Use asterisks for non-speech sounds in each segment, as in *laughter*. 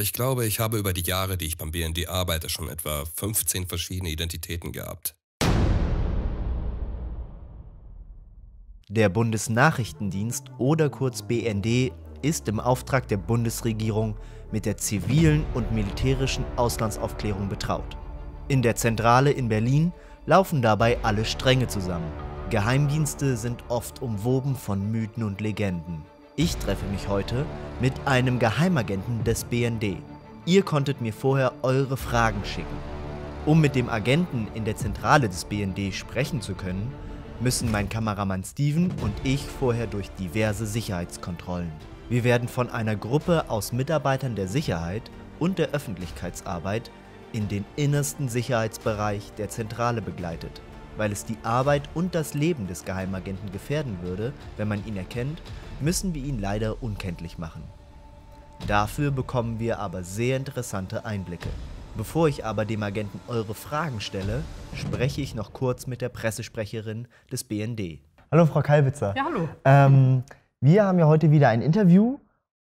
Ich glaube, ich habe über die Jahre, die ich beim BND arbeite, schon etwa 15 verschiedene Identitäten gehabt. Der Bundesnachrichtendienst oder kurz BND ist im Auftrag der Bundesregierung mit der zivilen und militärischen Auslandsaufklärung betraut. In der Zentrale in Berlin laufen dabei alle Stränge zusammen. Geheimdienste sind oft umwoben von Mythen und Legenden. Ich treffe mich heute mit einem Geheimagenten des BND. Ihr konntet mir vorher eure Fragen schicken. Um mit dem Agenten in der Zentrale des BND sprechen zu können, müssen mein Kameramann Steven und ich vorher durch diverse Sicherheitskontrollen. Wir werden von einer Gruppe aus Mitarbeitern der Sicherheit und der Öffentlichkeitsarbeit in den innersten Sicherheitsbereich der Zentrale begleitet, weil es die Arbeit und das Leben des Geheimagenten gefährden würde, wenn man ihn erkennt müssen wir ihn leider unkenntlich machen. Dafür bekommen wir aber sehr interessante Einblicke. Bevor ich aber dem Agenten eure Fragen stelle, spreche ich noch kurz mit der Pressesprecherin des BND. Hallo, Frau Kalwitzer. Ja, hallo. Ähm, wir haben ja heute wieder ein Interview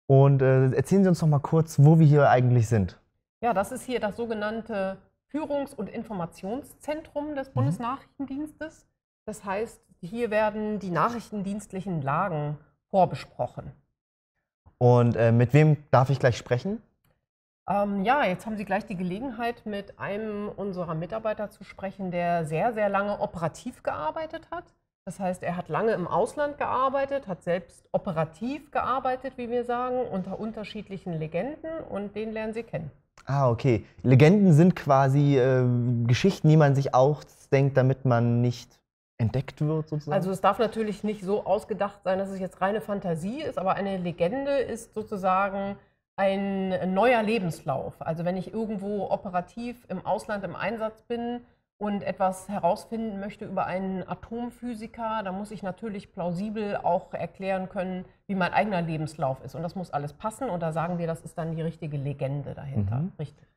und äh, erzählen Sie uns noch mal kurz, wo wir hier eigentlich sind. Ja, das ist hier das sogenannte Führungs- und Informationszentrum des mhm. Bundesnachrichtendienstes. Das heißt, hier werden die nachrichtendienstlichen Lagen vorbesprochen. Und äh, mit wem darf ich gleich sprechen? Ähm, ja, jetzt haben Sie gleich die Gelegenheit, mit einem unserer Mitarbeiter zu sprechen, der sehr, sehr lange operativ gearbeitet hat. Das heißt, er hat lange im Ausland gearbeitet, hat selbst operativ gearbeitet, wie wir sagen, unter unterschiedlichen Legenden und den lernen Sie kennen. Ah, okay. Legenden sind quasi äh, Geschichten, die man sich ausdenkt, damit man nicht entdeckt wird sozusagen? Also es darf natürlich nicht so ausgedacht sein, dass es jetzt reine Fantasie ist, aber eine Legende ist sozusagen ein neuer Lebenslauf. Also wenn ich irgendwo operativ im Ausland im Einsatz bin und etwas herausfinden möchte über einen Atomphysiker, dann muss ich natürlich plausibel auch erklären können, wie mein eigener Lebenslauf ist. Und das muss alles passen. Und da sagen wir, das ist dann die richtige Legende dahinter. Mhm. Richtig.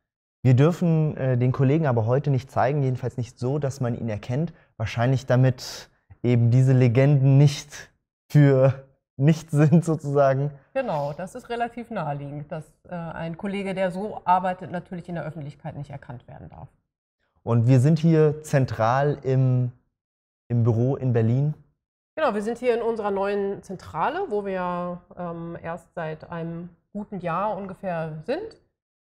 Wir dürfen äh, den Kollegen aber heute nicht zeigen, jedenfalls nicht so, dass man ihn erkennt wahrscheinlich damit eben diese Legenden nicht für nichts sind sozusagen. Genau, das ist relativ naheliegend, dass äh, ein Kollege, der so arbeitet, natürlich in der Öffentlichkeit nicht erkannt werden darf. Und wir sind hier zentral im, im Büro in Berlin. Genau, wir sind hier in unserer neuen Zentrale, wo wir ähm, erst seit einem guten Jahr ungefähr sind.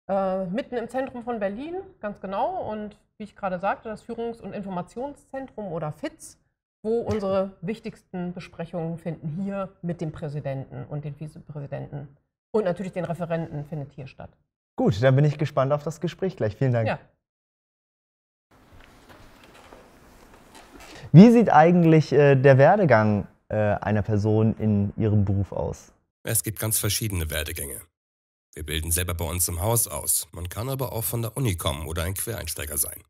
Äh, mitten im Zentrum von Berlin, ganz genau. Und wie ich gerade sagte, das Führungs- und Informationszentrum oder FITZ, wo unsere wichtigsten Besprechungen finden, hier mit dem Präsidenten und den Vizepräsidenten. Und natürlich den Referenten findet hier statt. Gut, dann bin ich gespannt auf das Gespräch gleich. Vielen Dank. Ja. Wie sieht eigentlich äh, der Werdegang äh, einer Person in ihrem Beruf aus? Es gibt ganz verschiedene Werdegänge. Wir bilden selber bei uns im Haus aus. Man kann aber auch von der Uni kommen oder ein Quereinsteiger sein.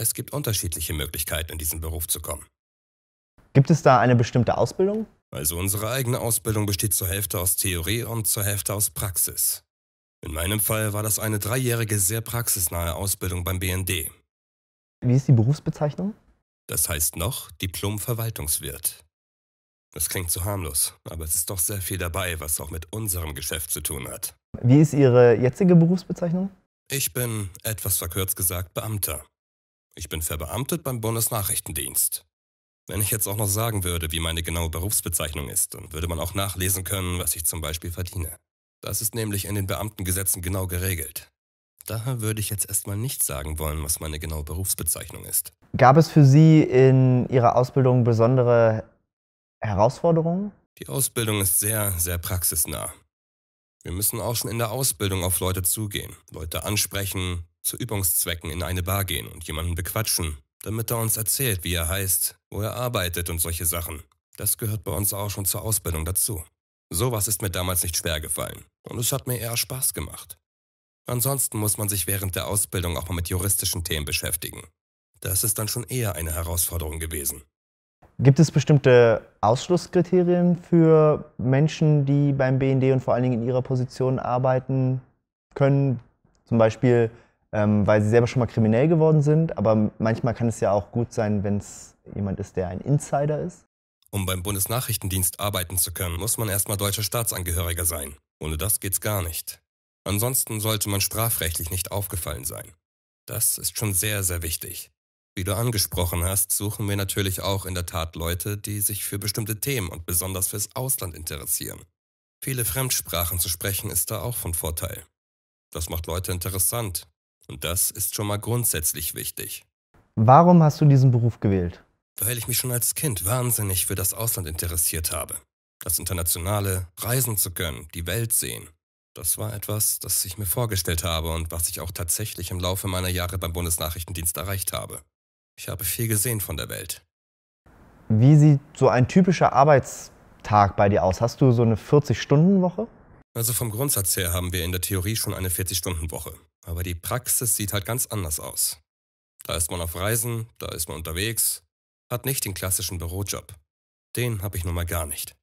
Es gibt unterschiedliche Möglichkeiten, in diesen Beruf zu kommen. Gibt es da eine bestimmte Ausbildung? Also unsere eigene Ausbildung besteht zur Hälfte aus Theorie und zur Hälfte aus Praxis. In meinem Fall war das eine dreijährige, sehr praxisnahe Ausbildung beim BND. Wie ist die Berufsbezeichnung? Das heißt noch Diplom-Verwaltungswirt. Das klingt zu harmlos, aber es ist doch sehr viel dabei, was auch mit unserem Geschäft zu tun hat. Wie ist Ihre jetzige Berufsbezeichnung? Ich bin, etwas verkürzt gesagt, Beamter. Ich bin verbeamtet beim Bundesnachrichtendienst. Wenn ich jetzt auch noch sagen würde, wie meine genaue Berufsbezeichnung ist, dann würde man auch nachlesen können, was ich zum Beispiel verdiene. Das ist nämlich in den Beamtengesetzen genau geregelt. Daher würde ich jetzt erstmal nicht sagen wollen, was meine genaue Berufsbezeichnung ist. Gab es für Sie in Ihrer Ausbildung besondere Herausforderungen? Die Ausbildung ist sehr, sehr praxisnah. Wir müssen auch schon in der Ausbildung auf Leute zugehen, Leute ansprechen, zu Übungszwecken in eine Bar gehen und jemanden bequatschen, damit er uns erzählt, wie er heißt, wo er arbeitet und solche Sachen. Das gehört bei uns auch schon zur Ausbildung dazu. Sowas ist mir damals nicht schwer gefallen und es hat mir eher Spaß gemacht. Ansonsten muss man sich während der Ausbildung auch mal mit juristischen Themen beschäftigen. Das ist dann schon eher eine Herausforderung gewesen. Gibt es bestimmte Ausschlusskriterien für Menschen, die beim BND und vor allen Dingen in ihrer Position arbeiten können? Zum Beispiel, ähm, weil sie selber schon mal kriminell geworden sind, aber manchmal kann es ja auch gut sein, wenn es jemand ist, der ein Insider ist. Um beim Bundesnachrichtendienst arbeiten zu können, muss man erstmal deutscher Staatsangehöriger sein. Ohne das geht's gar nicht. Ansonsten sollte man strafrechtlich nicht aufgefallen sein. Das ist schon sehr, sehr wichtig. Wie du angesprochen hast, suchen wir natürlich auch in der Tat Leute, die sich für bestimmte Themen und besonders fürs Ausland interessieren. Viele Fremdsprachen zu sprechen ist da auch von Vorteil. Das macht Leute interessant. Und das ist schon mal grundsätzlich wichtig. Warum hast du diesen Beruf gewählt? Weil ich mich schon als Kind wahnsinnig für das Ausland interessiert habe. Das Internationale, reisen zu können, die Welt sehen. Das war etwas, das ich mir vorgestellt habe und was ich auch tatsächlich im Laufe meiner Jahre beim Bundesnachrichtendienst erreicht habe. Ich habe viel gesehen von der Welt. Wie sieht so ein typischer Arbeitstag bei dir aus? Hast du so eine 40-Stunden-Woche? Also vom Grundsatz her haben wir in der Theorie schon eine 40-Stunden-Woche. Aber die Praxis sieht halt ganz anders aus. Da ist man auf Reisen, da ist man unterwegs, hat nicht den klassischen Bürojob. Den habe ich nun mal gar nicht.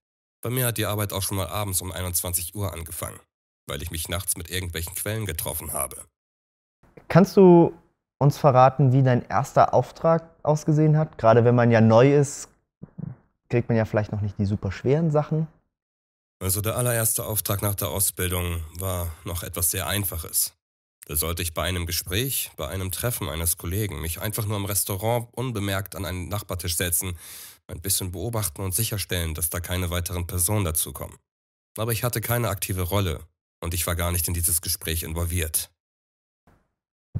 Bei mir hat die Arbeit auch schon mal abends um 21 Uhr angefangen, weil ich mich nachts mit irgendwelchen Quellen getroffen habe. Kannst du uns verraten, wie dein erster Auftrag ausgesehen hat? Gerade wenn man ja neu ist, kriegt man ja vielleicht noch nicht die super schweren Sachen. Also der allererste Auftrag nach der Ausbildung war noch etwas sehr Einfaches. Da sollte ich bei einem Gespräch, bei einem Treffen eines Kollegen mich einfach nur im Restaurant unbemerkt an einen Nachbartisch setzen, ein bisschen beobachten und sicherstellen, dass da keine weiteren Personen dazukommen. Aber ich hatte keine aktive Rolle und ich war gar nicht in dieses Gespräch involviert.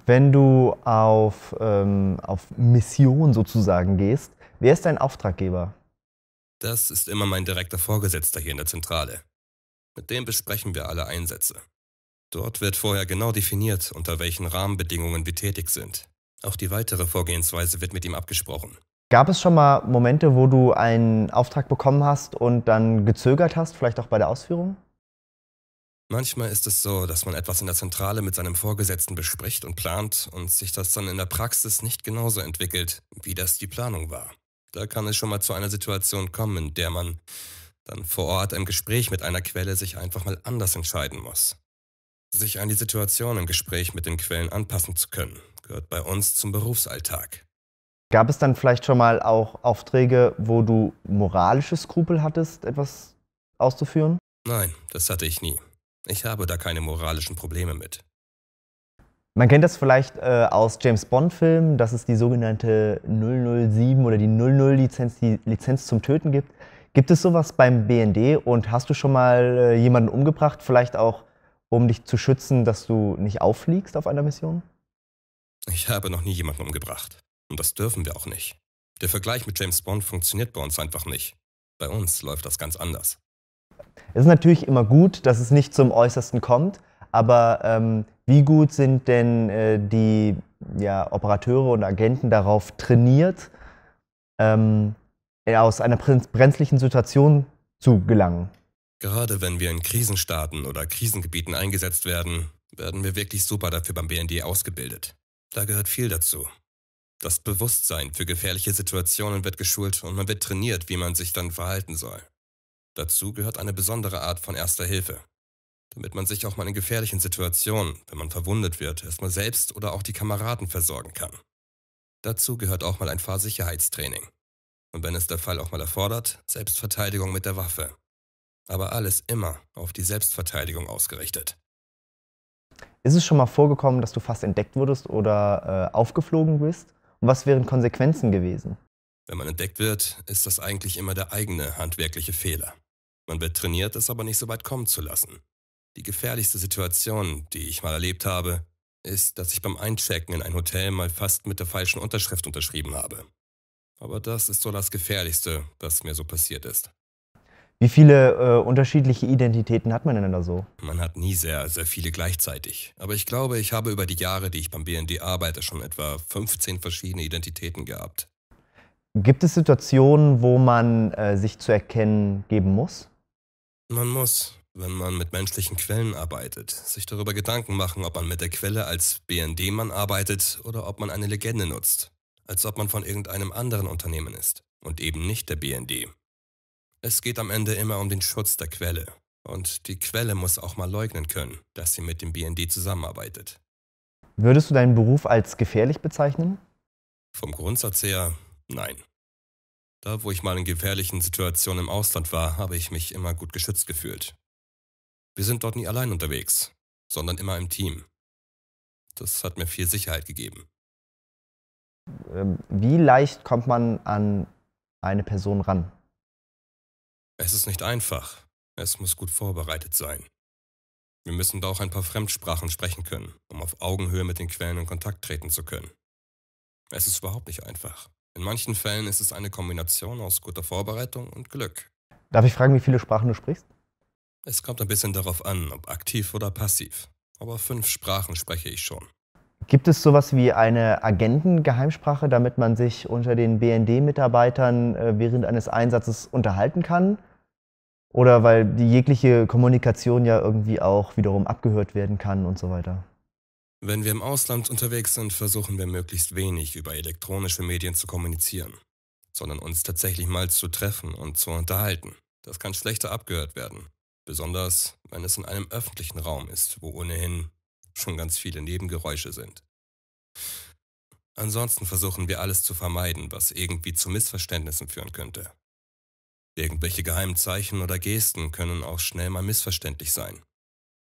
Wenn du auf, ähm, auf Mission sozusagen gehst, wer ist dein Auftraggeber? Das ist immer mein direkter Vorgesetzter hier in der Zentrale. Mit dem besprechen wir alle Einsätze. Dort wird vorher genau definiert, unter welchen Rahmenbedingungen wir tätig sind. Auch die weitere Vorgehensweise wird mit ihm abgesprochen. Gab es schon mal Momente, wo du einen Auftrag bekommen hast und dann gezögert hast, vielleicht auch bei der Ausführung? Manchmal ist es so, dass man etwas in der Zentrale mit seinem Vorgesetzten bespricht und plant und sich das dann in der Praxis nicht genauso entwickelt, wie das die Planung war. Da kann es schon mal zu einer Situation kommen, in der man dann vor Ort im Gespräch mit einer Quelle sich einfach mal anders entscheiden muss. Sich an die Situation im Gespräch mit den Quellen anpassen zu können, gehört bei uns zum Berufsalltag. Gab es dann vielleicht schon mal auch Aufträge, wo du moralische Skrupel hattest, etwas auszuführen? Nein, das hatte ich nie. Ich habe da keine moralischen Probleme mit. Man kennt das vielleicht äh, aus James Bond-Filmen, dass es die sogenannte 007 oder die 00-Lizenz, die Lizenz zum Töten gibt. Gibt es sowas beim BND und hast du schon mal äh, jemanden umgebracht, vielleicht auch, um dich zu schützen, dass du nicht auffliegst auf einer Mission? Ich habe noch nie jemanden umgebracht. Und das dürfen wir auch nicht. Der Vergleich mit James Bond funktioniert bei uns einfach nicht. Bei uns läuft das ganz anders es ist natürlich immer gut, dass es nicht zum Äußersten kommt, aber ähm, wie gut sind denn äh, die ja, Operateure und Agenten darauf trainiert, ähm, äh, aus einer brenzlichen Situation zu gelangen? Gerade wenn wir in Krisenstaaten oder Krisengebieten eingesetzt werden, werden wir wirklich super dafür beim BND ausgebildet. Da gehört viel dazu. Das Bewusstsein für gefährliche Situationen wird geschult und man wird trainiert, wie man sich dann verhalten soll. Dazu gehört eine besondere Art von erster Hilfe, damit man sich auch mal in gefährlichen Situationen, wenn man verwundet wird, erstmal selbst oder auch die Kameraden versorgen kann. Dazu gehört auch mal ein Fahrsicherheitstraining. Und wenn es der Fall auch mal erfordert, Selbstverteidigung mit der Waffe. Aber alles immer auf die Selbstverteidigung ausgerichtet. Ist es schon mal vorgekommen, dass du fast entdeckt wurdest oder äh, aufgeflogen bist? Und was wären Konsequenzen gewesen? Wenn man entdeckt wird, ist das eigentlich immer der eigene handwerkliche Fehler. Man wird trainiert, es aber nicht so weit kommen zu lassen. Die gefährlichste Situation, die ich mal erlebt habe, ist, dass ich beim Einchecken in ein Hotel mal fast mit der falschen Unterschrift unterschrieben habe. Aber das ist so das Gefährlichste, was mir so passiert ist. Wie viele äh, unterschiedliche Identitäten hat man denn da so? Man hat nie sehr, sehr viele gleichzeitig. Aber ich glaube, ich habe über die Jahre, die ich beim BND arbeite, schon etwa 15 verschiedene Identitäten gehabt. Gibt es Situationen, wo man äh, sich zu erkennen geben muss? Man muss, wenn man mit menschlichen Quellen arbeitet, sich darüber Gedanken machen, ob man mit der Quelle als BND-Mann arbeitet oder ob man eine Legende nutzt, als ob man von irgendeinem anderen Unternehmen ist und eben nicht der BND. Es geht am Ende immer um den Schutz der Quelle. Und die Quelle muss auch mal leugnen können, dass sie mit dem BND zusammenarbeitet. Würdest du deinen Beruf als gefährlich bezeichnen? Vom Grundsatz her nein. Da, wo ich mal in gefährlichen Situationen im Ausland war, habe ich mich immer gut geschützt gefühlt. Wir sind dort nie allein unterwegs, sondern immer im Team. Das hat mir viel Sicherheit gegeben. Ähm, wie leicht kommt man an eine Person ran? Es ist nicht einfach. Es muss gut vorbereitet sein. Wir müssen da auch ein paar Fremdsprachen sprechen können, um auf Augenhöhe mit den Quellen in Kontakt treten zu können. Es ist überhaupt nicht einfach. In manchen Fällen ist es eine Kombination aus guter Vorbereitung und Glück. Darf ich fragen, wie viele Sprachen du sprichst? Es kommt ein bisschen darauf an, ob aktiv oder passiv. Aber fünf Sprachen spreche ich schon. Gibt es sowas wie eine Agentengeheimsprache, damit man sich unter den BND-Mitarbeitern äh, während eines Einsatzes unterhalten kann? Oder weil die jegliche Kommunikation ja irgendwie auch wiederum abgehört werden kann und so weiter? Wenn wir im Ausland unterwegs sind, versuchen wir möglichst wenig über elektronische Medien zu kommunizieren, sondern uns tatsächlich mal zu treffen und zu unterhalten. Das kann schlechter abgehört werden, besonders wenn es in einem öffentlichen Raum ist, wo ohnehin schon ganz viele Nebengeräusche sind. Ansonsten versuchen wir alles zu vermeiden, was irgendwie zu Missverständnissen führen könnte. Irgendwelche geheimen Zeichen oder Gesten können auch schnell mal missverständlich sein.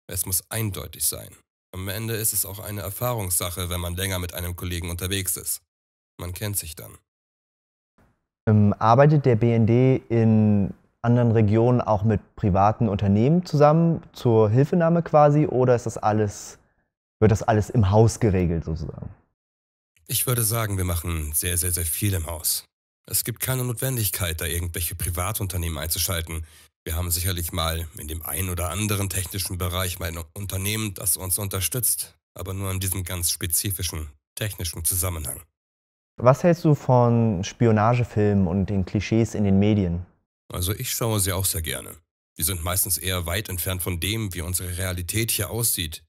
Es muss eindeutig sein am Ende ist es auch eine Erfahrungssache, wenn man länger mit einem Kollegen unterwegs ist. Man kennt sich dann. Ähm, arbeitet der BND in anderen Regionen auch mit privaten Unternehmen zusammen zur Hilfenahme quasi oder ist das alles, wird das alles im Haus geregelt sozusagen? Ich würde sagen, wir machen sehr, sehr, sehr viel im Haus. Es gibt keine Notwendigkeit, da irgendwelche Privatunternehmen einzuschalten. Wir haben sicherlich mal in dem einen oder anderen technischen Bereich mal ein Unternehmen, das uns unterstützt, aber nur in diesem ganz spezifischen technischen Zusammenhang. Was hältst du von Spionagefilmen und den Klischees in den Medien? Also ich schaue sie auch sehr gerne. Die sind meistens eher weit entfernt von dem, wie unsere Realität hier aussieht.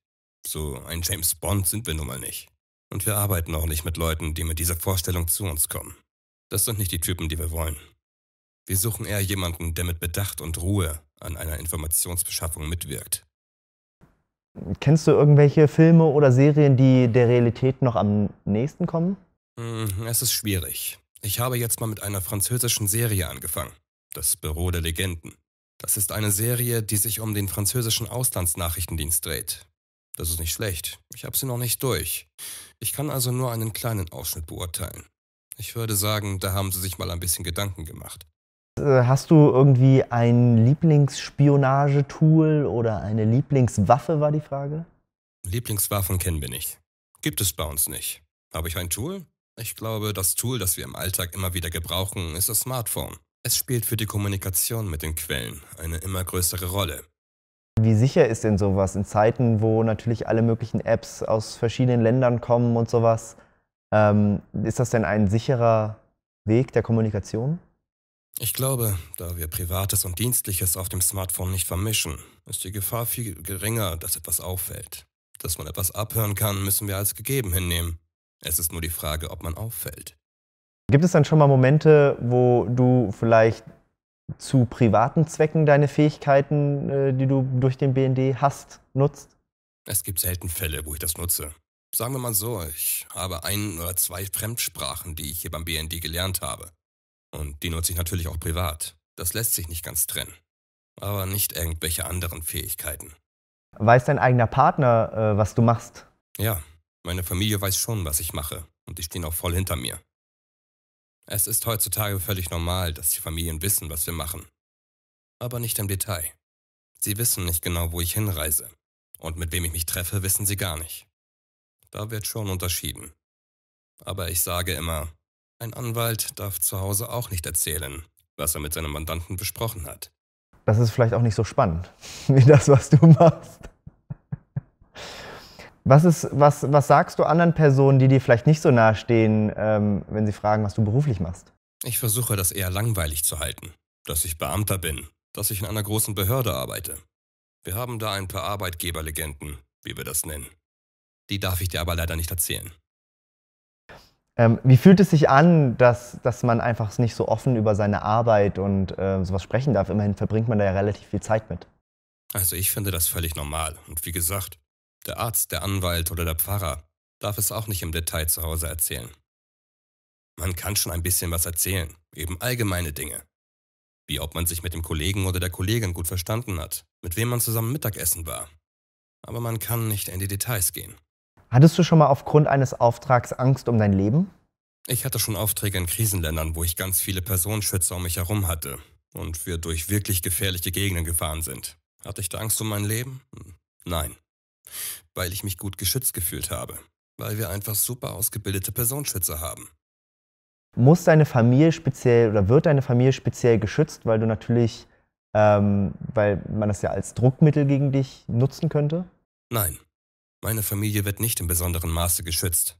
So ein James Bond sind wir nun mal nicht. Und wir arbeiten auch nicht mit Leuten, die mit dieser Vorstellung zu uns kommen. Das sind nicht die Typen, die wir wollen. Wir suchen eher jemanden, der mit Bedacht und Ruhe an einer Informationsbeschaffung mitwirkt. Kennst du irgendwelche Filme oder Serien, die der Realität noch am nächsten kommen? Hm, es ist schwierig. Ich habe jetzt mal mit einer französischen Serie angefangen. Das Büro der Legenden. Das ist eine Serie, die sich um den französischen Auslandsnachrichtendienst dreht. Das ist nicht schlecht. Ich habe sie noch nicht durch. Ich kann also nur einen kleinen Ausschnitt beurteilen. Ich würde sagen, da haben sie sich mal ein bisschen Gedanken gemacht. Äh, hast du irgendwie ein Lieblingsspionagetool oder eine Lieblingswaffe, war die Frage? Lieblingswaffen kennen wir nicht. Gibt es bei uns nicht. Habe ich ein Tool? Ich glaube, das Tool, das wir im Alltag immer wieder gebrauchen, ist das Smartphone. Es spielt für die Kommunikation mit den Quellen eine immer größere Rolle. Wie sicher ist denn sowas in Zeiten, wo natürlich alle möglichen Apps aus verschiedenen Ländern kommen und sowas? Ähm, ist das denn ein sicherer Weg der Kommunikation? Ich glaube, da wir Privates und Dienstliches auf dem Smartphone nicht vermischen, ist die Gefahr viel geringer, dass etwas auffällt. Dass man etwas abhören kann, müssen wir als gegeben hinnehmen. Es ist nur die Frage, ob man auffällt. Gibt es dann schon mal Momente, wo du vielleicht zu privaten Zwecken deine Fähigkeiten, äh, die du durch den BND hast, nutzt? Es gibt selten Fälle, wo ich das nutze. Sagen wir mal so, ich habe ein oder zwei Fremdsprachen, die ich hier beim BND gelernt habe. Und die nutze ich natürlich auch privat. Das lässt sich nicht ganz trennen. Aber nicht irgendwelche anderen Fähigkeiten. Weiß dein eigener Partner, äh, was du machst? Ja, meine Familie weiß schon, was ich mache. Und die stehen auch voll hinter mir. Es ist heutzutage völlig normal, dass die Familien wissen, was wir machen. Aber nicht im Detail. Sie wissen nicht genau, wo ich hinreise. Und mit wem ich mich treffe, wissen sie gar nicht. Da wird schon unterschieden. Aber ich sage immer, ein Anwalt darf zu Hause auch nicht erzählen, was er mit seinem Mandanten besprochen hat. Das ist vielleicht auch nicht so spannend *laughs* wie das, was du machst. Was, ist, was, was sagst du anderen Personen, die dir vielleicht nicht so nahe stehen, ähm, wenn sie fragen, was du beruflich machst? Ich versuche das eher langweilig zu halten, dass ich Beamter bin, dass ich in einer großen Behörde arbeite. Wir haben da ein paar Arbeitgeberlegenden, wie wir das nennen. Die darf ich dir aber leider nicht erzählen. Ähm, wie fühlt es sich an, dass, dass man einfach nicht so offen über seine Arbeit und äh, sowas sprechen darf? Immerhin verbringt man da ja relativ viel Zeit mit. Also ich finde das völlig normal. Und wie gesagt, der Arzt, der Anwalt oder der Pfarrer darf es auch nicht im Detail zu Hause erzählen. Man kann schon ein bisschen was erzählen, eben allgemeine Dinge. Wie ob man sich mit dem Kollegen oder der Kollegin gut verstanden hat, mit wem man zusammen Mittagessen war. Aber man kann nicht in die Details gehen. Hattest du schon mal aufgrund eines Auftrags Angst um dein Leben? Ich hatte schon Aufträge in Krisenländern, wo ich ganz viele Personenschützer um mich herum hatte und wir durch wirklich gefährliche Gegenden gefahren sind. Hatte ich da Angst um mein Leben? Hm, nein. Weil ich mich gut geschützt gefühlt habe. Weil wir einfach super ausgebildete Personenschützer haben. Muss deine Familie speziell oder wird deine Familie speziell geschützt, weil du natürlich, ähm, weil man das ja als Druckmittel gegen dich nutzen könnte? Nein. Meine Familie wird nicht im besonderen Maße geschützt.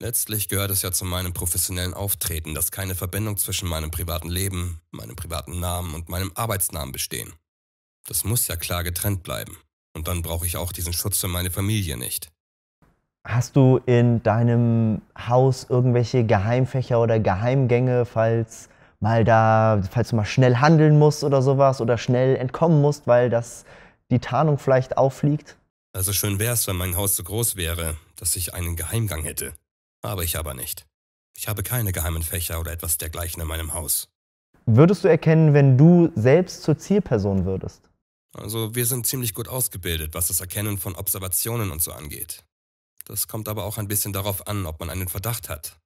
Letztlich gehört es ja zu meinem professionellen Auftreten, dass keine Verbindung zwischen meinem privaten Leben, meinem privaten Namen und meinem Arbeitsnamen bestehen. Das muss ja klar getrennt bleiben. Und dann brauche ich auch diesen Schutz für meine Familie nicht. Hast du in deinem Haus irgendwelche Geheimfächer oder Geheimgänge, falls mal da, falls du mal schnell handeln musst oder sowas oder schnell entkommen musst, weil das die Tarnung vielleicht auffliegt? Also schön wär's, wenn mein Haus so groß wäre, dass ich einen Geheimgang hätte. Aber ich aber nicht. Ich habe keine geheimen Fächer oder etwas dergleichen in meinem Haus. Würdest du erkennen, wenn du selbst zur Zielperson würdest? Also wir sind ziemlich gut ausgebildet, was das Erkennen von Observationen und so angeht. Das kommt aber auch ein bisschen darauf an, ob man einen Verdacht hat.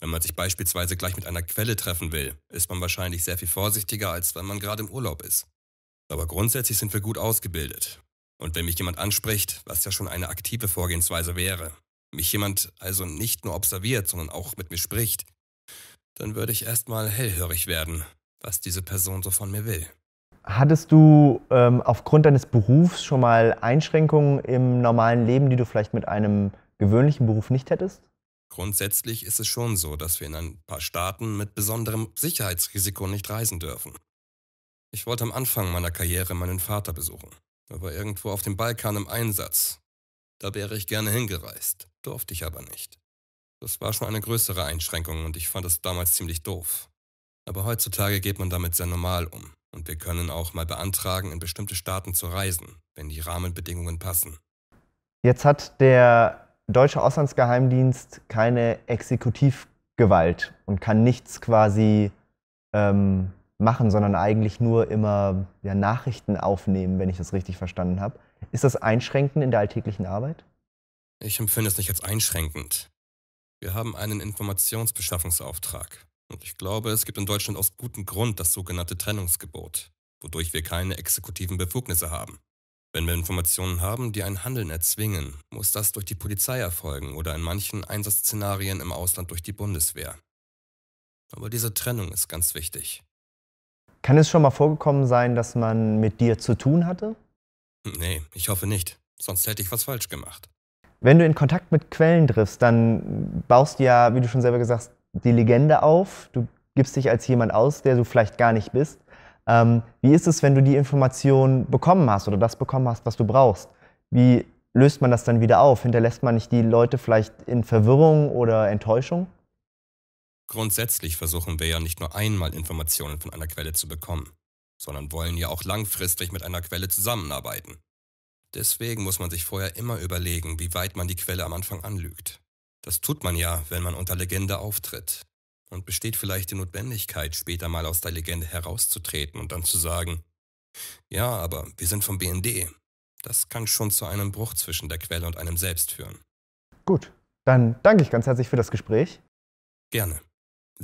Wenn man sich beispielsweise gleich mit einer Quelle treffen will, ist man wahrscheinlich sehr viel vorsichtiger, als wenn man gerade im Urlaub ist. Aber grundsätzlich sind wir gut ausgebildet. Und wenn mich jemand anspricht, was ja schon eine aktive Vorgehensweise wäre, mich jemand also nicht nur observiert, sondern auch mit mir spricht, dann würde ich erstmal hellhörig werden, was diese Person so von mir will. Hattest du ähm, aufgrund deines Berufs schon mal Einschränkungen im normalen Leben, die du vielleicht mit einem gewöhnlichen Beruf nicht hättest? Grundsätzlich ist es schon so, dass wir in ein paar Staaten mit besonderem Sicherheitsrisiko nicht reisen dürfen. Ich wollte am Anfang meiner Karriere meinen Vater besuchen aber irgendwo auf dem Balkan im Einsatz. Da wäre ich gerne hingereist, durfte ich aber nicht. Das war schon eine größere Einschränkung und ich fand es damals ziemlich doof. Aber heutzutage geht man damit sehr normal um und wir können auch mal beantragen, in bestimmte Staaten zu reisen, wenn die Rahmenbedingungen passen. Jetzt hat der deutsche Auslandsgeheimdienst keine Exekutivgewalt und kann nichts quasi ähm, machen, sondern eigentlich nur immer ja, Nachrichten aufnehmen, wenn ich das richtig verstanden habe. Ist das einschränkend in der alltäglichen Arbeit? Ich empfinde es nicht als einschränkend. Wir haben einen Informationsbeschaffungsauftrag. Und ich glaube, es gibt in Deutschland aus gutem Grund das sogenannte Trennungsgebot, wodurch wir keine exekutiven Befugnisse haben. Wenn wir Informationen haben, die ein Handeln erzwingen, muss das durch die Polizei erfolgen oder in manchen Einsatzszenarien im Ausland durch die Bundeswehr. Aber diese Trennung ist ganz wichtig. Kann es schon mal vorgekommen sein, dass man mit dir zu tun hatte? Nee, ich hoffe nicht. Sonst hätte ich was falsch gemacht. Wenn du in Kontakt mit Quellen triffst, dann baust du ja, wie du schon selber gesagt hast, die Legende auf. Du gibst dich als jemand aus, der du vielleicht gar nicht bist. Ähm, wie ist es, wenn du die Information bekommen hast oder das bekommen hast, was du brauchst? Wie löst man das dann wieder auf? Hinterlässt man nicht die Leute vielleicht in Verwirrung oder Enttäuschung? Grundsätzlich versuchen wir ja nicht nur einmal Informationen von einer Quelle zu bekommen, sondern wollen ja auch langfristig mit einer Quelle zusammenarbeiten. Deswegen muss man sich vorher immer überlegen, wie weit man die Quelle am Anfang anlügt. Das tut man ja, wenn man unter Legende auftritt. Und besteht vielleicht die Notwendigkeit, später mal aus der Legende herauszutreten und dann zu sagen, ja, aber wir sind vom BND. Das kann schon zu einem Bruch zwischen der Quelle und einem selbst führen. Gut, dann danke ich ganz herzlich für das Gespräch. Gerne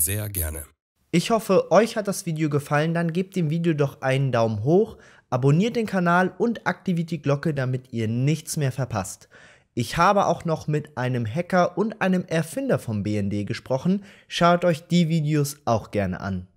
sehr gerne. Ich hoffe, euch hat das Video gefallen, dann gebt dem Video doch einen Daumen hoch, abonniert den Kanal und aktiviert die Glocke, damit ihr nichts mehr verpasst. Ich habe auch noch mit einem Hacker und einem Erfinder vom BND gesprochen, schaut euch die Videos auch gerne an.